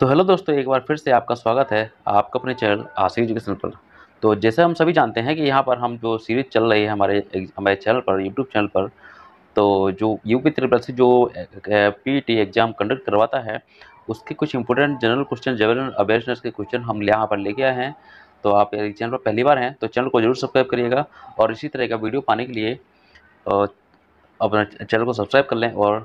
तो हेलो दोस्तों एक बार फिर से आपका स्वागत है आपका अपने चैनल आशिक एजुकेशन पर तो जैसे हम सभी जानते हैं कि यहाँ पर हम जो सीरीज़ चल रही है हमारे हमारे चैनल पर यूट्यूब चैनल पर तो जो यू पी त्रिपल से जो टी एग्ज़ाम कंडक्ट करवाता है उसके कुछ important general question general awareness के क्वेश्चन हम यहाँ पर लेके आए हैं तो आप चैनल पर पहली बार हैं तो चैनल को जरूर सब्सक्राइब करिएगा और इसी तरह का वीडियो पाने के लिए अपना चैनल को सब्सक्राइब कर लें और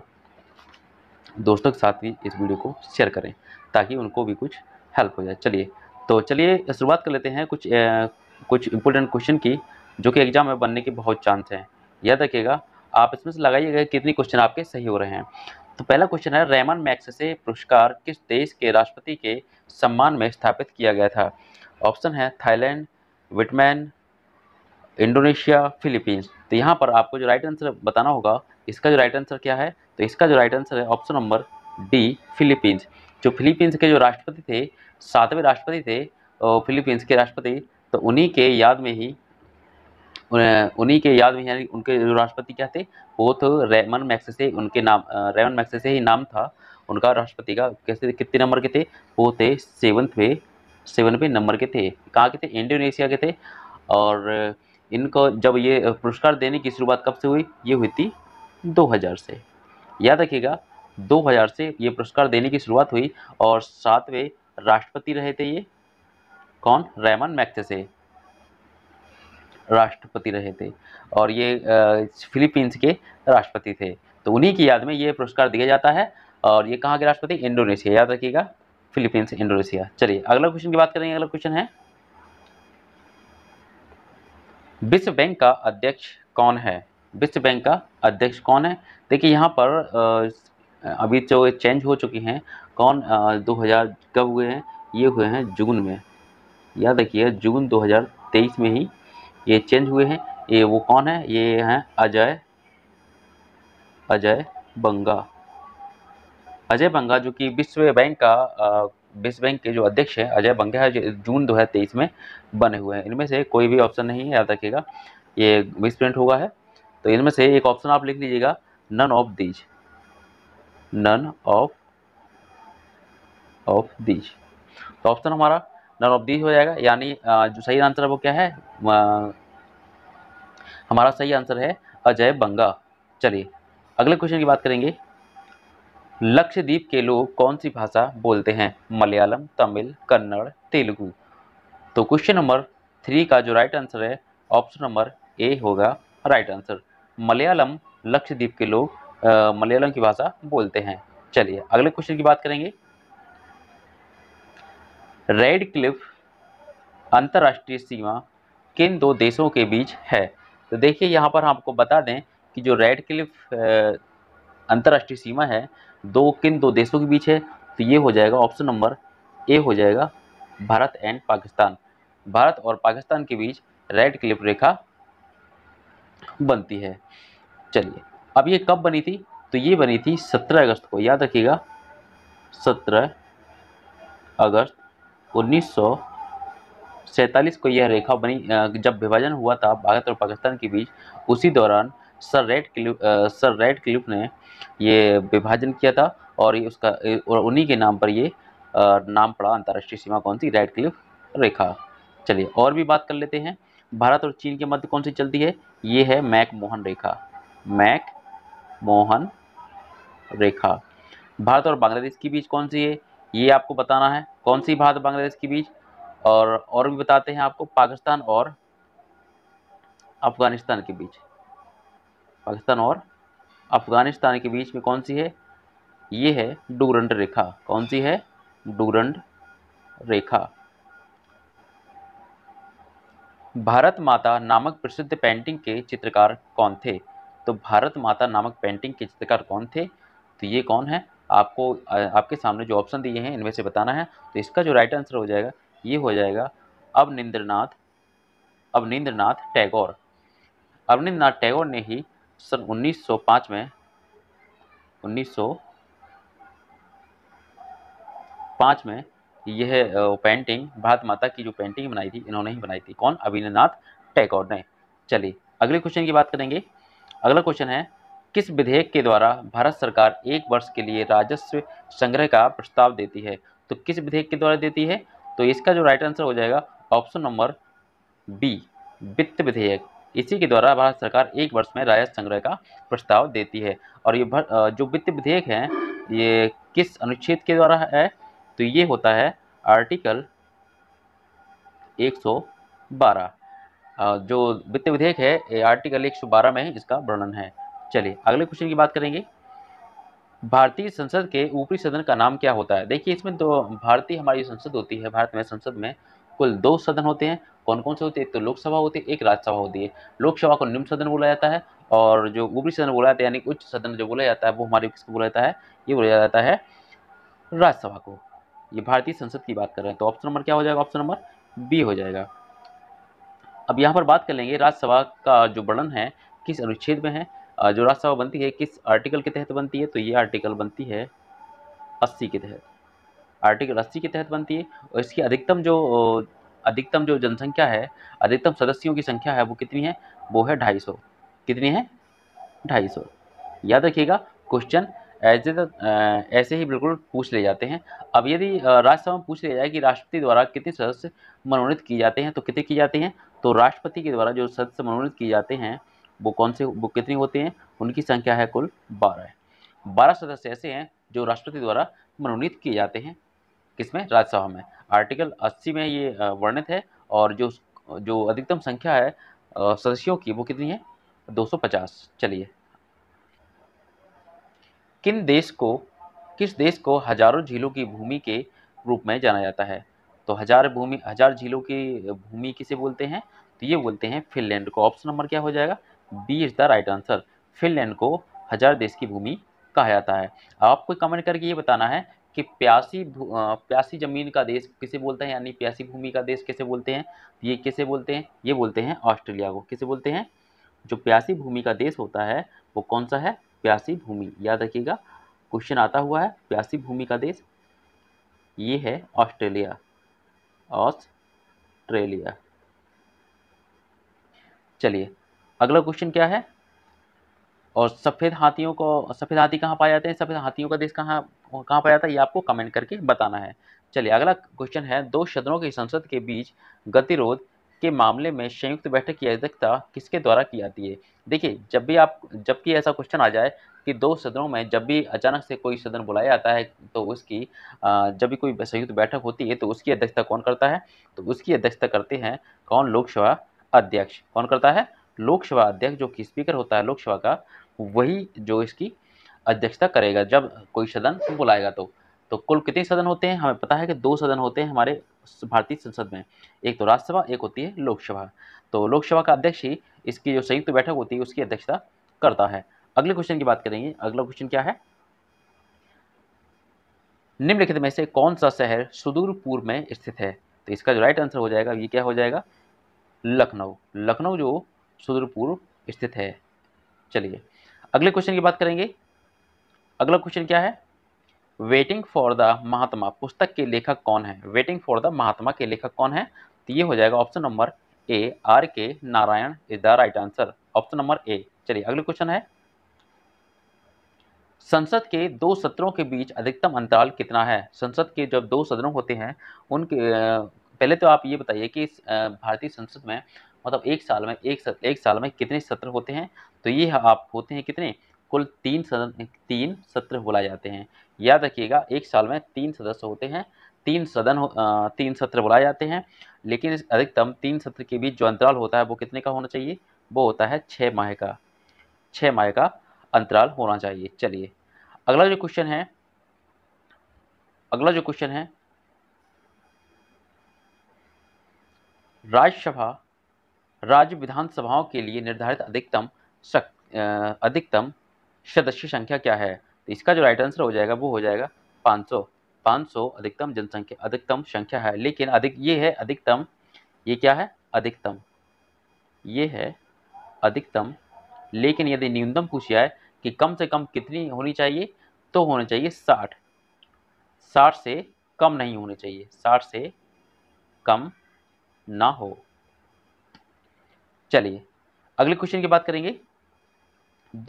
दोस्तों के साथ भी इस वीडियो को शेयर करें ताकि उनको भी कुछ हेल्प हो जाए चलिए तो चलिए शुरुआत कर लेते हैं कुछ ए, कुछ इंपॉर्टेंट क्वेश्चन की जो कि एग्ज़ाम में बनने के बहुत चांस हैं याद रखिएगा आप इसमें से लगाइएगा कितने क्वेश्चन आपके सही हो रहे हैं तो पहला क्वेश्चन है रेमन से पुरस्कार किस देश के राष्ट्रपति के सम्मान में स्थापित किया गया था ऑप्शन है थाईलैंड विटमैन इंडोनेशिया फिलीपींस तो यहाँ पर आपको जो राइट आंसर बताना होगा इसका जो राइट आंसर क्या है तो इसका जो राइट आंसर है ऑप्शन नंबर डी फिलीपींस जो फिलीपींस के जो राष्ट्रपति थे सातवें राष्ट्रपति थे फिलीपींस के राष्ट्रपति तो उन्हीं के याद में ही उन्हीं के याद में यानी उनके जो राष्ट्रपति क्या थे वो तो रेमन मैक्स से उनके नाम रेमन मैक्स से ही नाम था उनका राष्ट्रपति का कैसे कितने नंबर के थे वो थे सेवन्थ पे सेवन पे नंबर के थे कहाँ के थे इंडोनेशिया के थे और इनको जब ये पुरस्कार देने की शुरुआत कब से हुई ये हुई थी दो से याद रखिएगा 2000 से ये पुरस्कार देने की शुरुआत हुई और सातवें राष्ट्रपति रहे थे ये कौन रैमन से राष्ट्रपति रहे थे और ये फिलीपींस के राष्ट्रपति थे तो उन्हीं की याद में ये पुरस्कार दिया जाता है और ये कहाँ के राष्ट्रपति इंडोनेशिया याद रखिएगा फिलीपींस इंडोनेशिया चलिए अगला क्वेश्चन की बात करेंगे अगला क्वेश्चन है विश्व बैंक का अध्यक्ष कौन है विश्व बैंक का अध्यक्ष कौन है देखिए यहाँ पर अभी जो तो चेंज हो चुकी हैं कौन दो हज़ार कब हुए हैं ये हुए हैं जून में याद रखिए जून 2023 में ही ये चेंज हुए हैं ये वो कौन है ये हैं अजय अजय बंगा अजय बंगा जो कि विश्व बैंक का विश्व बैंक के जो अध्यक्ष हैं अजय बंगा है जून 2023 में बने हुए हैं इनमें से कोई भी ऑप्शन नहीं याद रखिएगा ये प्रिंट हुआ है तो इनमें से एक ऑप्शन आप लिख लीजिएगा none of these none of of these तो ऑप्शन हमारा नन ऑफ दीज हो जाएगा यानी जो सही आंसर है वो क्या है हमारा सही आंसर है अजय बंगा चलिए अगले क्वेश्चन की बात करेंगे लक्षद्वीप के लोग कौन सी भाषा बोलते हैं मलयालम तमिल कन्नड़ तेलुगु तो क्वेश्चन नंबर थ्री का जो राइट आंसर है ऑप्शन नंबर ए होगा राइट आंसर मलयालम लक्षद्वीप के लोग मलयालम की भाषा बोलते हैं चलिए अगले क्वेश्चन की बात करेंगे रेड क्लिफ अंतर्राष्ट्रीय सीमा किन दो देशों के बीच है तो देखिए यहाँ पर हम आपको बता दें कि जो रेड क्लिफ अंतर्राष्ट्रीय सीमा है दो किन दो देशों के बीच है तो ये हो जाएगा ऑप्शन नंबर ए हो जाएगा भारत एंड पाकिस्तान भारत और पाकिस्तान के बीच रेड क्लिफ रेखा बनती है चलिए अब ये कब बनी थी तो ये बनी थी सत्रह अगस्त को याद रखिएगा सत्रह अगस्त उन्नीस सैंतालीस को यह रेखा बनी जब विभाजन हुआ था भारत और पाकिस्तान के बीच उसी दौरान sir Radcliffe sir Radcliffe ने ये विभाजन किया था और ये उसका और उन्हीं के नाम पर ये नाम पड़ा अंतर्राष्ट्रीय सीमा कौन सी रेड क्लिप रेखा चलिए और भी बात कर लेते हैं भारत और चीन के मध्य कौन सी चलती है ये है मैक मोहन रेखा मैक मोहन रेखा भारत और बांग्लादेश के बीच कौन सी है ये आपको बताना है कौन सी भारत बांग्लादेश के बीच और और भी बताते हैं आपको पाकिस्तान और अफगानिस्तान के बीच पाकिस्तान और अफगानिस्तान के बीच में कौन सी है ये है डूरंड रेखा कौन सी है डूरंड रेखा भारत माता नामक प्रसिद्ध पेंटिंग के चित्रकार कौन थे तो भारत माता नामक पेंटिंग के चित्रकार कौन थे तो ये कौन है आपको आपके सामने जो ऑप्शन दिए हैं इनमें से बताना है तो इसका जो राइट आंसर हो जाएगा ये हो जाएगा अवनिंद्रनाथ अवनिंद्रनाथ टैगोर अवनिंद्रनाथ टैगोर ने ही सन 1905 में 1905 में यह पेंटिंग भारत माता की जो पेंटिंग बनाई थी इन्होंने ही बनाई थी कौन अविनाथ टैगोर ने चलिए अगले क्वेश्चन की बात करेंगे अगला क्वेश्चन है किस विधेयक के द्वारा भारत सरकार एक वर्ष के लिए राजस्व संग्रह का प्रस्ताव देती है तो किस विधेयक के द्वारा देती है तो इसका जो राइट आंसर हो जाएगा ऑप्शन नंबर बी वित्त विधेयक इसी के द्वारा भारत सरकार एक वर्ष में राजस्व संग्रह का प्रस्ताव देती है और ये जो वित्त विधेयक है ये किस अनुच्छेद के द्वारा है तो ये होता है आर्टिकल 112 जो वित्त विधेयक है आर्टिकल 112 में इसका वर्णन है चलिए अगले क्वेश्चन की बात करेंगे भारतीय संसद के ऊपरी सदन का नाम क्या होता है देखिए इसमें दो तो भारतीय हमारी संसद होती है भारत में संसद में कुल दो सदन होते हैं कौन कौन से होते हैं एक तो लोकसभा होती है एक राज्यसभा होती है लोकसभा को निम्न सदन बोला जाता है और जो ऊपरी सदन बोला जाता है यानी उच्च सदन जो बोला जाता है वो हमारे किसको बोला जाता है ये बोला जाता है राज्यसभा को ये भारतीय संसद की बात कर रहे हैं तो ऑप्शन नंबर क्या हो जाएगा ऑप्शन नंबर बी हो जाएगा अब यहाँ पर बात कर लेंगे राज्यसभा का जो वर्णन है किस अनुच्छेद में है जो राज्यसभा बनती है किस आर्टिकल के तहत बनती है तो ये आर्टिकल बनती है अस्सी के तहत आर्टिकल अस्सी के तहत बनती है और इसकी अधिकतम जो अधिकतम जो जनसंख्या है अधिकतम सदस्यों की संख्या है वो कितनी है वो है ढाई सौ कितनी है ढाई सौ याद रखिएगा क्वेश्चन ऐसे तो ऐसे ही बिल्कुल पूछ ले जाते हैं अब यदि राज्यसभा में पूछ लिया जाए कि राष्ट्रपति द्वारा कितने सदस्य मनोनीत किए जाते हैं तो कितने किए जाते हैं तो राष्ट्रपति के द्वारा जो सदस्य मनोनीत किए जाते हैं वो कौन से वो कितने होते हैं उनकी संख्या है कुल बारह बारह सदस्य ऐसे हैं जो राष्ट्रपति द्वारा मनोनीत किए जाते हैं किसमें राज्यसभा में आर्टिकल अस्सी में ये वर्णित है और जो जो अधिकतम संख्या है सदस्यों की वो कितनी है दो चलिए किन देश को किस देश को हजारों झीलों की भूमि के रूप में जाना जाता है तो हजार भूमि हजार झीलों की भूमि किसे बोलते हैं तो ये बोलते हैं फिनलैंड को ऑप्शन नंबर क्या हो जाएगा B is the right answer Finland को हजार देश की भूमि कहा जाता है आपको कमेंट करके ये बताना है कि प्यासी प्यासी जमीन का देश किसे बोलते हैं यानी प्यासी भूमि का देश किसे बोलते हैं ये किसे बोलते हैं ये बोलते हैं ऑस्ट्रेलिया को किसे बोलते हैं जो प्यासी भूमि का देश होता है वो कौन सा है प्यासी भूमि याद रखिएगा क्वेश्चन आता हुआ है प्यासी भूमि का देश ये है ऑस्ट्रेलिया ऑस्ट्रेलिया चलिए अगला क्वेश्चन क्या है और सफ़ेद हाथियों को सफ़ेद हाथी कहाँ पाए जाते हैं सफ़ेद हाथियों का देश कहाँ कहाँ पाया जाता है ये आपको कमेंट करके बताना है चलिए अगला क्वेश्चन है दो सदनों की संसद के बीच गतिरोध के मामले में संयुक्त बैठक की अध्यक्षता किसके द्वारा की जाती है देखिए जब भी आप जबकि ऐसा क्वेश्चन आ जाए कि दो सदनों में जब भी अचानक से कोई सदन बुलाया जाता है तो उसकी जब भी कोई संयुक्त बैठक होती है तो उसकी अध्यक्षता कौन करता है तो उसकी अध्यक्षता करते हैं कौन लोकसभा अध्यक्ष कौन करता है लोकसभा अध्यक्ष जो कि स्पीकर होता है लोकसभा का वही जो इसकी अध्यक्षता करेगा जब कोई सदन बुलाएगा तो तो कुल कितने सदन होते हैं हमें पता है कि दो सदन होते हैं हमारे भारतीय संसद में एक तो राज्यसभा एक होती है लोकसभा तो लोकसभा का अध्यक्ष ही इसकी जो संयुक्त बैठक होती है उसकी अध्यक्षता करता है अगले क्वेश्चन की बात करेंगे अगला क्वेश्चन क्या है निम्नलिखित में से कौन सा शहर सुदूर पूर्व में स्थित है तो इसका जो राइट आंसर हो जाएगा ये क्या हो जाएगा लखनऊ लखनऊ जो सुदूर पूर्व स्थित है चलिए अगले क्वेश्चन की बात करेंगे अगला क्वेश्चन क्या है वेटिंग फॉर द महात्मा पुस्तक के लेखक कौन है वेटिंग फॉर द महात्मा के लेखक कौन है तो ये हो जाएगा option number A R K Narayan is the right answer option number A चलिए अगले क्वेश्चन है संसद के दो सत्रों के बीच अधिकतम अंतराल कितना है संसद के जब दो सदनों होते हैं उनके पहले तो आप ये बताइए कि भारतीय संसद में मतलब एक साल में एक सत्र एक साल में कितने सत्र होते हैं तो ये आप होते हैं कितने कुल तीन सदन तीन सत्र बुलाए जाते हैं याद रखिएगा एक साल में तीन सदस्य होते हैं तीन सदन तीन सत्र बुलाए जाते हैं लेकिन अधिकतम तीन सत्र के बीच जो अंतराल होता है वो कितने का होना चाहिए वो होता है छः माह का छः माह का अंतराल होना चाहिए चलिए अगला जो क्वेश्चन है अगला जो क्वेश्चन है राज्यसभा राज्य विधानसभाओं के लिए निर्धारित अधिकतम अधिकतम सदस्य संख्या क्या है तो इसका जो राइट आंसर हो जाएगा वो हो जाएगा 500 500 अधिकतम जनसंख्या अधिकतम संख्या है लेकिन अधिक ये है अधिकतम ये क्या है अधिकतम ये है अधिकतम लेकिन यदि न्यूनतम पूछ जाए कि कम से कम कितनी होनी चाहिए तो होनी चाहिए साठ साठ से कम नहीं होने चाहिए साठ से कम ना हो चलिए अगले क्वेश्चन की बात करेंगे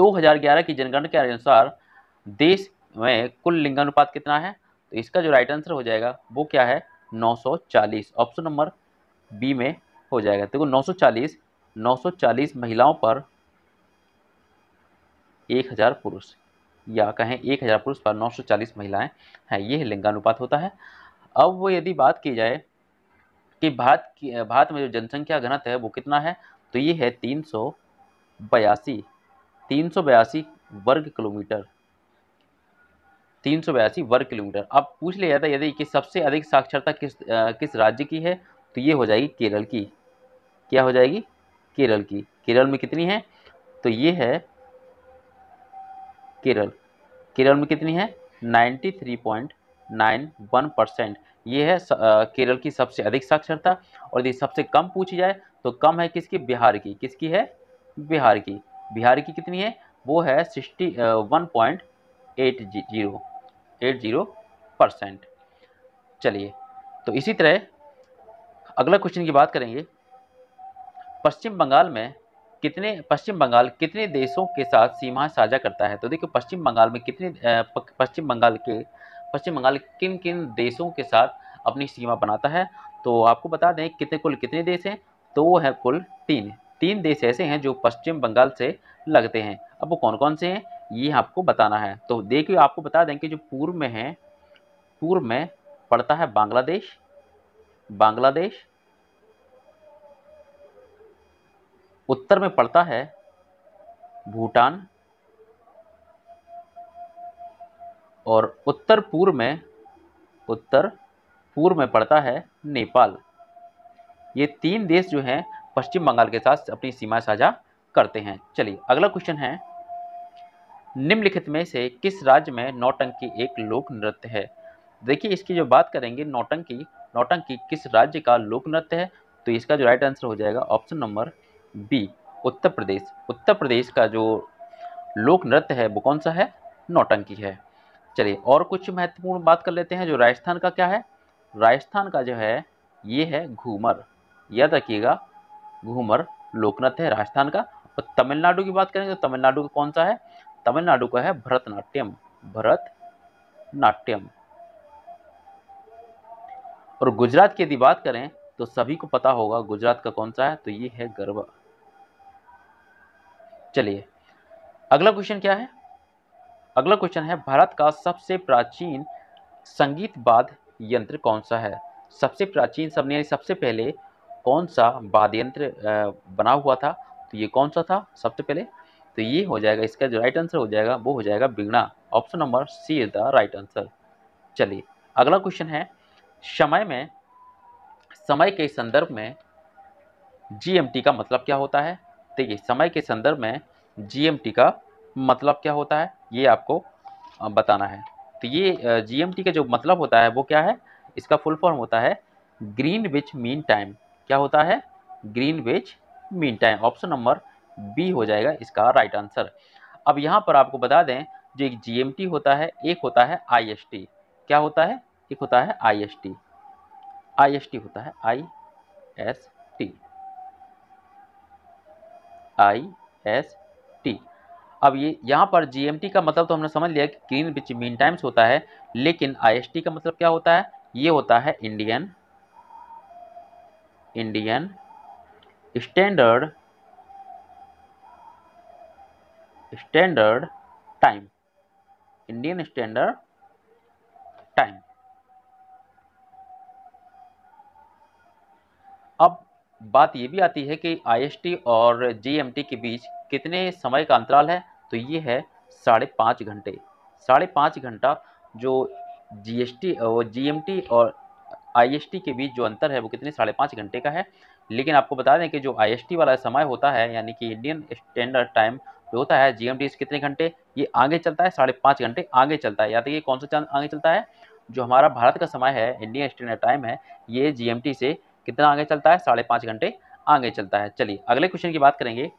2011 की जनगणना के अनुसार देश में कुल लिंगानुपात कितना है तो इसका जो राइट आंसर हो जाएगा वो क्या है 940 ऑप्शन नंबर बी में हो जाएगा देखो 940 940 महिलाओं पर 1000 पुरुष या कहें 1000 पुरुष पर 940 महिलाएं हैं यह लिंगानुपात होता है अब वो यदि बात की जाए कि भारत की भारत में जो जनसंख्या घनत्व है वो कितना है तो ये है तीन सौ बयासी तीन सौ बयासी वर्ग किलोमीटर तीन सौ बयासी वर्ग किलोमीटर अब पूछ लिया जाता है यदि कि सबसे अधिक साक्षरता किस आ, किस राज्य की है तो ये हो जाएगी केरल की क्या हो जाएगी केरल की केरल में कितनी है तो ये है केरल केरल में कितनी है ninety three point nine one percent ये है आ, केरल की सबसे अधिक साक्षरता और यदि सबसे कम पूछी जाए तो कम है किसकी बिहार की किसकी है बिहार की बिहार की कितनी है वो है sixty one point eight zero eight zero percent चलिए तो इसी तरह अगला क्वेश्चन की बात करेंगे पश्चिम बंगाल में कितने पश्चिम बंगाल कितने देशों के साथ सीमा साझा करता है तो देखिए पश्चिम बंगाल में कितने पश्चिम बंगाल के पश्चिम बंगाल किन किन देशों के साथ अपनी सीमा बनाता है तो आपको बता दें कितने कुल कितने देश हैं तो वो है कुल तीन तीन देश ऐसे हैं जो पश्चिम बंगाल से लगते हैं अब वो कौन कौन से हैं ये आपको बताना है तो देखिए आपको बता दें कि जो पूर्व में है पूर्व में पड़ता है बांग्लादेश बांग्लादेश उत्तर में पड़ता है भूटान और उत्तर पूर्व में उत्तर पूर्व में पड़ता है नेपाल ये तीन देश जो हैं पश्चिम बंगाल के साथ अपनी सीमा साझा करते हैं चलिए अगला क्वेश्चन है निम्नलिखित में से किस राज्य में नौटंकी एक लोक नृत्य है देखिए इसकी जो बात करेंगे नौटंकी नौटंकी किस राज्य का लोक नृत्य है तो इसका जो राइट आंसर हो जाएगा option number B Uttar Pradesh Uttar Pradesh का जो लोक नृत्य है वो कौन सा है नौटंकी है चलिए और कुछ महत्वपूर्ण बात कर लेते हैं जो राजस्थान का क्या है राजस्थान का जो है ये है घूमर याद रखिएगा घूमर लोकनाथ है राजस्थान का और तमिलनाडु की बात करेंगे तो तमिलनाडु का कौन सा है तमिलनाडु का है भरतनाट्यम भरतनाट्यम और गुजरात की यदि बात करें तो सभी को पता होगा गुजरात का कौन सा है तो ये है गरबा चलिए अगला क्वेश्चन क्या है अगला क्वेश्चन है भारत का सबसे प्राचीन संगीत वाद्य यंत्र कौन सा है सबसे प्राचीन सबने सबसे पहले कौन सा वाद्यंत्र बना हुआ था तो ये कौन सा था सबसे पहले तो ये हो जाएगा इसका जो राइट आंसर हो जाएगा वो हो जाएगा बिगड़ा option number C is the right answer चलिए अगला क्वेश्चन है समय में समय के संदर्भ में जीएमटी का मतलब क्या होता है देखिए समय के संदर्भ में जीएमटी का मतलब क्या होता है ये आपको बताना है तो ये जीएमटी का जो मतलब होता है वो क्या है इसका फुल फॉर्म होता है ग्रीन विच मीन टाइम क्या होता है Greenwich mean time option number B हो जाएगा इसका राइट आंसर अब यहाँ पर आपको बता दें जो एक जीएमटी होता है एक होता है आईएसटी क्या होता है एक होता है एस टी होता है I S T I S T अब ये यहाँ पर जीएमटी का मतलब तो हमने समझ लिया कि ग्रीन बिच मीन टाइम्स होता है लेकिन टी का मतलब क्या होता है ये होता है Indian Indian standard standard time Indian standard time अब बात यह भी आती है कि आईएसटी और जीएमटी के बीच कितने समय का अंतराल है तो ये है साढ़े पाँच घंटे साढ़े पाँच घंटा जो जीएसटी और जीएमटी और आईएसटी के बीच जो अंतर है वो कितने साढ़े पाँच घंटे का है लेकिन आपको बता दें कि जो आईएसटी वाला समय होता है यानी कि इंडियन स्टैंडर्ड टाइम जो होता है जीएमटी कितने घंटे ये आगे चलता है साढ़े पाँच घंटे आगे चलता है या तो ये कौन सा चांद आगे चलता है जो हमारा भारत का समय है इंडियन स्टैंडर्ड टाइम है ये जी से कितना आगे चलता है साढ़े पाँच घंटे आगे चलता है चलिए अगले क्वेश्चन की बात करेंगे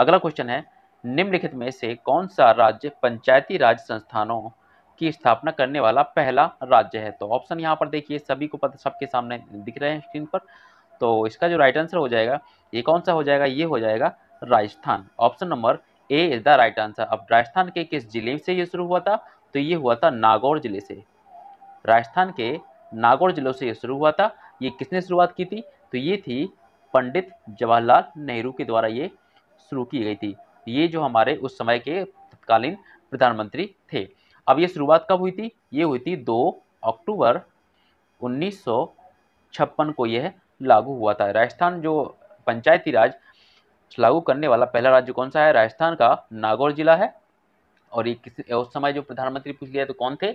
अगला क्वेश्चन है निम्नलिखित में से कौन सा राज्य पंचायती राज संस्थानों की स्थापना करने वाला पहला राज्य है तो ऑप्शन यहाँ पर देखिए सभी को पता सबके सामने दिख रहे हैं स्क्रीन पर तो इसका जो राइट आंसर हो जाएगा ये कौन सा हो जाएगा ये हो जाएगा Rajasthan option number A is the right answer अब राजस्थान के किस जिले से ये शुरू हुआ था तो ये हुआ था नागौर जिले से राजस्थान के नागौर जिलों से ये शुरू हुआ था ये किसने शुरुआत की थी तो ये थी पंडित जवाहरलाल नेहरू के द्वारा ये शुरू की गई थी ये जो हमारे उस समय के तत्कालीन प्रधानमंत्री थे अब ये शुरुआत कब हुई थी ये हुई थी दो अक्टूबर उन्नीस को यह लागू हुआ था राजस्थान जो पंचायती राज लागू करने वाला पहला राज्य कौन सा है राजस्थान का नागौर जिला है और ये किस उस समय जो प्रधानमंत्री पूछ लिया तो कौन थे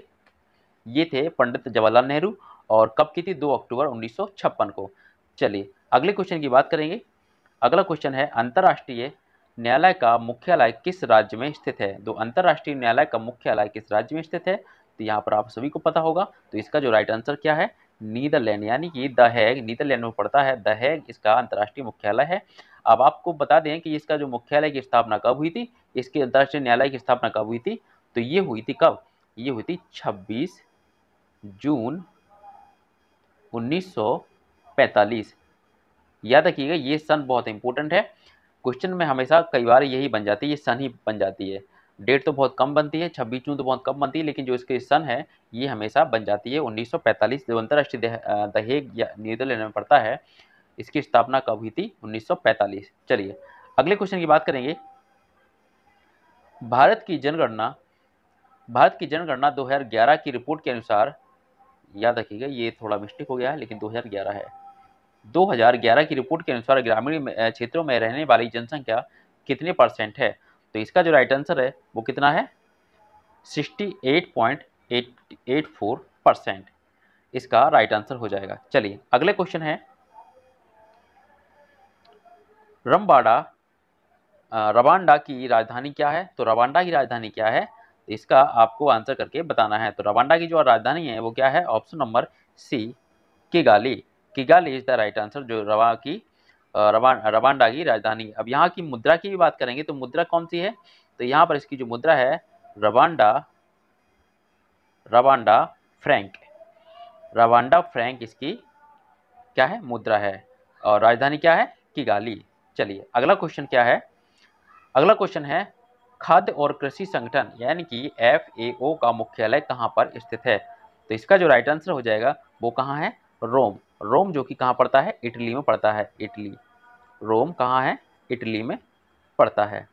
ये थे पंडित जवाहरलाल नेहरू और कब की थी 2 अक्टूबर 1956 को चलिए अगले क्वेश्चन की बात करेंगे अगला क्वेश्चन है अंतर्राष्ट्रीय न्यायालय का मुख्यालय किस राज्य में स्थित है दो अंतर्राष्ट्रीय न्यायालय का मुख्यालय किस राज्य में स्थित है तो यहाँ पर आप सभी को पता होगा तो इसका जो राइट आंसर क्या है नीदरलैंड यानी कि द हैग नीदरलैंड में पड़ता है द हैग इसका अंतर्राष्ट्रीय मुख्यालय है अब आपको बता दें कि इसका जो मुख्यालय की स्थापना कब हुई थी इसके अंतर्राष्ट्रीय न्यायालय की स्थापना कब हुई थी तो ये हुई थी कब ये हुई थी 26 जून 1945 याद रखिएगा ये सन बहुत इंपॉर्टेंट है क्वेश्चन में हमेशा कई बार यही बन जाती है ये सन ही बन जाती है डेट तो बहुत कम बनती है छब्बीस जून तो बहुत कम बनती है लेकिन जो इसके सन है ये हमेशा बन जाती है 1945 जो अंतर्राष्ट्रीय दहेज या नीदरलैंड में पड़ता है इसकी स्थापना कब हुई थी 1945 चलिए अगले क्वेश्चन की बात करेंगे भारत की जनगणना भारत की जनगणना 2011 की रिपोर्ट के अनुसार याद रखिएगा ये थोड़ा मिस्टेक हो गया है लेकिन ग्यारह है 2011 की रिपोर्ट के अनुसार ग्रामीण क्षेत्रों में रहने वाली जनसंख्या कितने परसेंट है तो इसका जो राइट आंसर है वो कितना है फोर परसेंट इसका राइट आंसर हो जाएगा चलिए अगले क्वेश्चन है रमबाड़ा रवांडा की राजधानी क्या है तो रवांडा की राजधानी क्या है इसका आपको आंसर करके बताना है तो रवांडा की जो राजधानी है वो क्या है option number C Kigali Kigali is the right answer जो रवा की रवांडा की राजधानी अब यहाँ की मुद्रा की भी बात करेंगे तो मुद्रा कौन सी है तो यहाँ पर इसकी जो मुद्रा है Rwanda Rwanda franc Rwanda franc इसकी क्या है मुद्रा है और राजधानी क्या है किगाली चलिए अगला क्वेश्चन क्या है अगला क्वेश्चन है खाद्य और कृषि संगठन यानी कि एफ ए ओ का मुख्यालय कहाँ पर स्थित है तो इसका जो राइट आंसर हो जाएगा वो कहाँ है रोम रोम जो कि कहाँ पड़ता है इटली में पड़ता है इटली रोम कहाँ है इटली में पड़ता है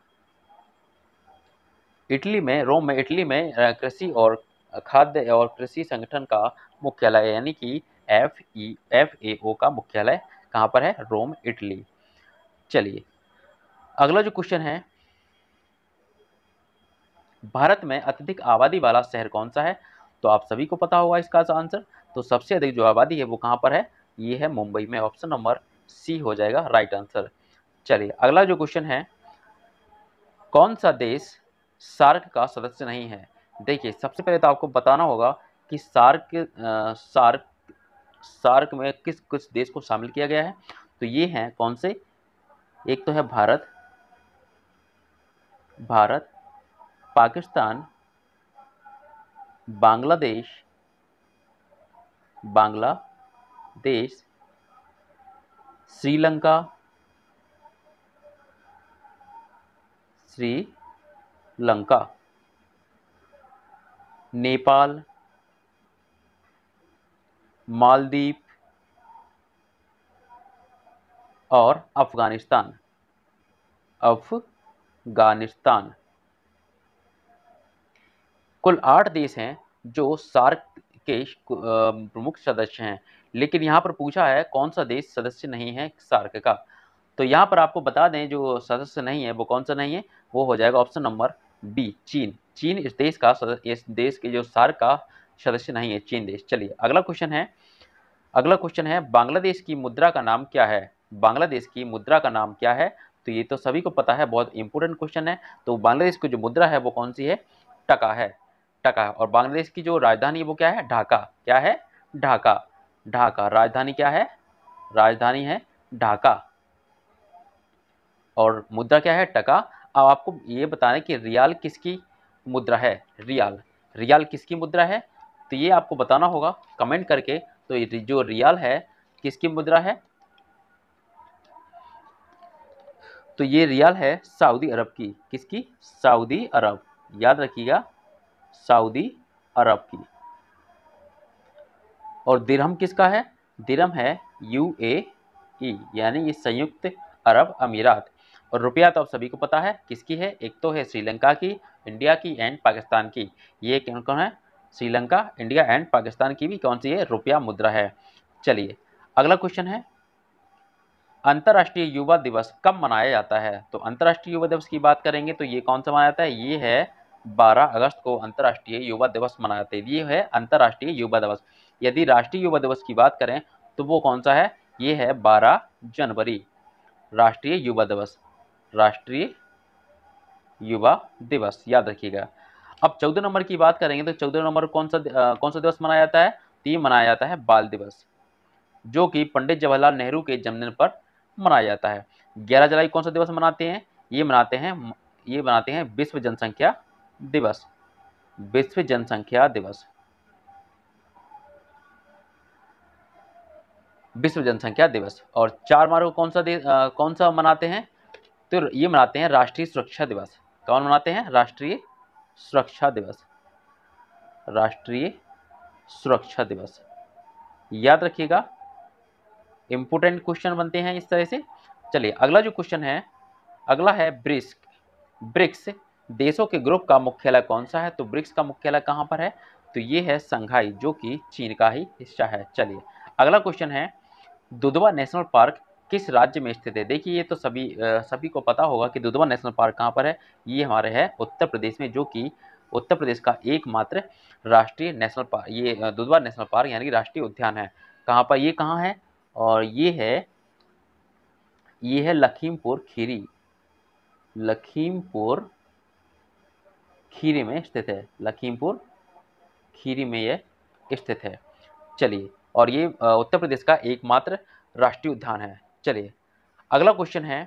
इटली में रोम में इटली में कृषि और खाद्य और कृषि संगठन का मुख्यालय यानी कि एफ ई एफ ए ओ का मुख्यालय कहाँ पर है रोम इटली चलिए अगला जो क्वेश्चन है भारत में अत्यधिक आबादी वाला शहर कौन सा है तो आप सभी को पता होगा इसका आंसर तो सबसे अधिक जो आबादी है वो कहाँ पर है ये है मुंबई में ऑप्शन नंबर सी हो जाएगा राइट आंसर चलिए अगला जो क्वेश्चन है कौन सा देश सार्क का सदस्य नहीं है देखिए सबसे पहले तो आपको बताना होगा कि सार्क आ, सार्क सार्क में किस किस देश को शामिल किया गया है तो ये हैं कौन से एक तो है भारत भारत पाकिस्तान बांग्लादेश बांग्लादेश श्रीलंका श्रीलंका नेपाल मालदीप और अफ़गानिस्तान अफ़गानिस्तान कुल आठ देश हैं जो सार्क के प्रमुख सदस्य हैं लेकिन यहाँ पर पूछा है कौन सा देश सदस्य नहीं है सार्क का तो यहाँ पर आपको बता दें जो सदस्य नहीं है वो कौन सा नहीं है वो हो जाएगा ऑप्शन नंबर बी चीन चीन इस देश का इस देश के जो सार्क का सदस्य नहीं है चीन देश चलिए अगला क्वेश्चन है अगला क्वेश्चन है बांग्लादेश की मुद्रा का नाम क्या है बांग्लादेश की मुद्रा का नाम क्या है तो ये तो सभी को पता है बहुत इंपॉर्टेंट क्वेश्चन है तो बांग्लादेश की जो मुद्रा है वो कौन सी है टका है का है और बांग्लादेश की जो राजधानी वो क्या है ढाका क्या है ढाका ढाका राजधानी क्या है राजधानी है ढाका और मुद्रा क्या है टका अब आपको ये बताना कि रियाल किसकी मुद्रा है रियाल रियाल किसकी मुद्रा है तो ये आपको बताना होगा कमेंट करके तो जो रियाल है किसकी मुद्रा है तो ये रियाल है सऊदी अरब की किसकी सऊदी अरब याद रखिएगा सऊदी अरब की और दिरहम किसका है दिरहम है यू ए यानी ये संयुक्त अरब अमीरात और रुपया तो आप सभी को पता है किसकी है एक तो है श्रीलंका की इंडिया की एंड पाकिस्तान की ये कौन कौन है श्रीलंका इंडिया एंड पाकिस्तान की भी कौन सी है रुपया मुद्रा है चलिए अगला क्वेश्चन है अंतर्राष्ट्रीय युवा दिवस कब मनाया जाता है तो अंतर्राष्ट्रीय युवा दिवस की बात करेंगे तो ये कौन सा मनाया जाता है ये है 12 अगस्त को अंतर्राष्ट्रीय युवा दिवस मनाते हैं ये है अंतर्राष्ट्रीय युवा दिवस यदि राष्ट्रीय युवा दिवस की बात करें तो वो कौन सा है ये है 12 जनवरी राष्ट्रीय युवा दिवस राष्ट्रीय युवा दिवस याद रखिएगा अब चौदह नंबर की बात करेंगे तो चौदह नंबर कौन सा आ, कौन सा दिवस मनाया जाता है तो ये मनाया जाता है बाल दिवस जो कि पंडित जवाहरलाल नेहरू के जन्मदिन पर मनाया जाता है ग्यारह जुलाई कौन सा दिवस मनाते हैं ये मनाते हैं ये मनाते हैं विश्व जनसंख्या दिवस विश्व जनसंख्या दिवस विश्व जनसंख्या दिवस और चार मार्च को कौन सा आ, कौन सा मनाते हैं तो ये मनाते हैं राष्ट्रीय सुरक्षा दिवस कौन मनाते हैं राष्ट्रीय सुरक्षा दिवस राष्ट्रीय सुरक्षा दिवस याद रखिएगा इंपोर्टेंट क्वेश्चन बनते हैं इस तरह से चलिए अगला जो क्वेश्चन है अगला है ब्रिस्क ब्रिक्स देशों के ग्रुप का मुख्यालय कौन सा है तो ब्रिक्स का मुख्यालय कहाँ पर है तो ये है संघाई जो कि चीन का ही हिस्सा है चलिए अगला क्वेश्चन है दुधवा नेशनल पार्क किस राज्य में स्थित है देखिए ये तो सभी आ, सभी को पता होगा कि दुधवा नेशनल पार्क कहाँ पर है ये हमारे है उत्तर प्रदेश में जो कि उत्तर प्रदेश का एकमात्र राष्ट्रीय नेशनल पार्क ये दुधवा नेशनल पार्क यानी कि राष्ट्रीय उद्यान है कहाँ पर ये कहाँ है और ये है ये है लखीमपुर खीरी लखीमपुर खीरी में स्थित है लखीमपुर खीरी में यह स्थित है चलिए और ये उत्तर प्रदेश का एकमात्र राष्ट्रीय उद्यान है चलिए अगला क्वेश्चन है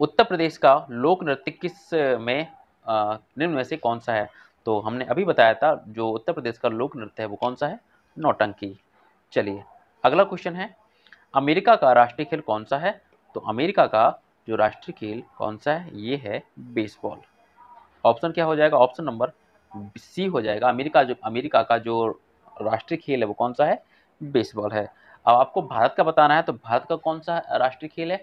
उत्तर प्रदेश का लोक नृत्य किस में निम्न में से कौन सा है तो हमने अभी बताया था जो उत्तर प्रदेश का लोक नृत्य है वो कौन सा है नौटंकी चलिए अगला क्वेश्चन है अमेरिका का राष्ट्रीय खेल कौन सा है तो अमेरिका का जो राष्ट्रीय खेल कौन सा है ये है बेसबॉल ऑप्शन क्या हो जाएगा ऑप्शन नंबर सी हो जाएगा अमेरिका जो अमेरिका का जो राष्ट्रीय खेल है वो कौन सा है बेसबॉल है अब आपको भारत का बताना है तो भारत का कौन सा राष्ट्रीय खेल है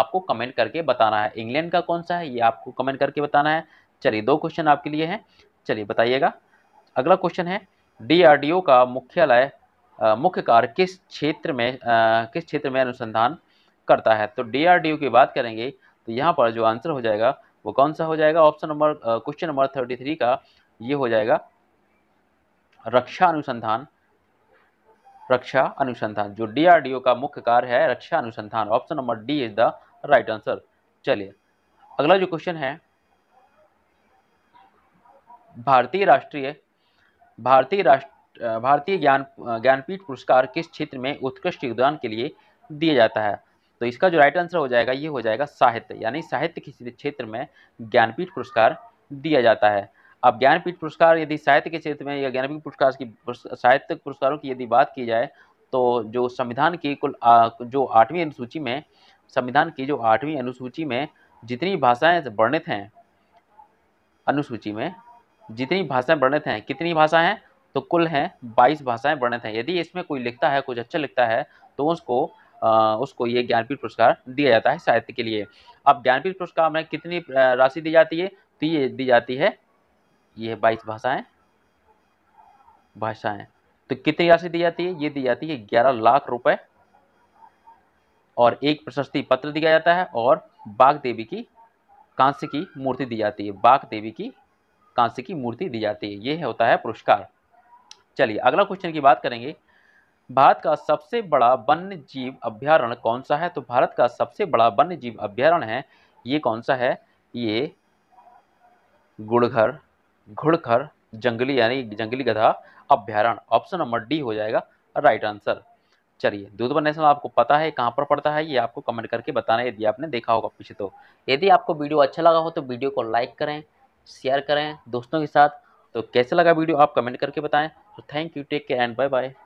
आपको कमेंट करके बताना है इंग्लैंड का कौन सा है ये आपको कमेंट करके बताना है चलिए दो क्वेश्चन आपके लिए हैं चलिए बताइएगा अगला क्वेश्चन है डीआरडीओ का मुख्यालय मुख्य कार्य किस क्षेत्र में आ, किस क्षेत्र में अनुसंधान करता है तो डी की बात करेंगे तो यहाँ पर जो आंसर हो जाएगा वो कौन सा हो जाएगा option number question number thirty three का ये हो जाएगा रक्षा अनुसंधान रक्षा अनुसंधान जो डीआरडीओ का मुख्य कार्य है रक्षा अनुसंधान option number D is the right answer चलिए अगला जो क्वेश्चन है भारतीय राष्ट्रीय भारतीय राष्ट्र भारतीय ज्ञान ज्ञानपीठ पुरस्कार किस क्षेत्र में उत्कृष्ट योगदान के लिए दिया जाता है तो इसका जो राइट आंसर हो जाएगा हाँ। ये हो जाएगा साहित्य यानी साहित्य के क्षेत्र में ज्ञानपीठ पुरस्कार दिया जाता है अब ज्ञानपीठ पुरस्कार यदि साहित्य के क्षेत्र में या ज्ञानपीठ पुरस्कार की साहित्य पुरस्कारों की यदि बात की जाए तो जो संविधान की कुल जो आठवीं अनुसूची में संविधान की जो आठवीं अनुसूची में जितनी भाषाएं वर्णित हैं अनुसूची में जितनी भाषाएं वर्णित हैं कितनी भाषाएं हैं तो कुल हैं बाईस भाषाएं वर्णित हैं यदि इसमें कोई लिखता है कुछ अच्छा लिखता है तो उसको उसको ये ज्ञानपीठ पुरस्कार दिया जाता है साहित्य के लिए अब ज्ञानपीठ पुरस्कार में कितनी राशि दी जाती है तो ये दी जाती है ये बाईस भाषाएं भाषाएं तो कितनी राशि दी जाती है ये दी जाती है ग्यारह लाख रुपए और एक प्रशस्ति पत्र दिया जाता है और बाघ देवी की कांस्य की मूर्ति दी जाती है बाघ देवी की कांस्य की मूर्ति दी जाती है ये होता है पुरस्कार चलिए अगला क्वेश्चन की बात करेंगे भारत का सबसे बड़ा वन्य जीव अभ्यारण्य कौन सा है तो भारत का सबसे बड़ा वन्य जीव अभ्यारण्य है ये कौन सा है ये गुड़घर घुड़खर जंगली यानी जंगली गधा अभ्यारण ऑप्शन नंबर डी हो जाएगा राइट आंसर चलिए दूधवा नेशनल आपको पता है कहाँ पर पड़ता है ये आपको कमेंट करके बताना यदि आपने देखा होगा पीछे तो यदि आपको वीडियो अच्छा लगा हो तो वीडियो को लाइक करें शेयर करें दोस्तों के साथ तो कैसे लगा वीडियो आप कमेंट करके बताएं तो thank you take care and bye bye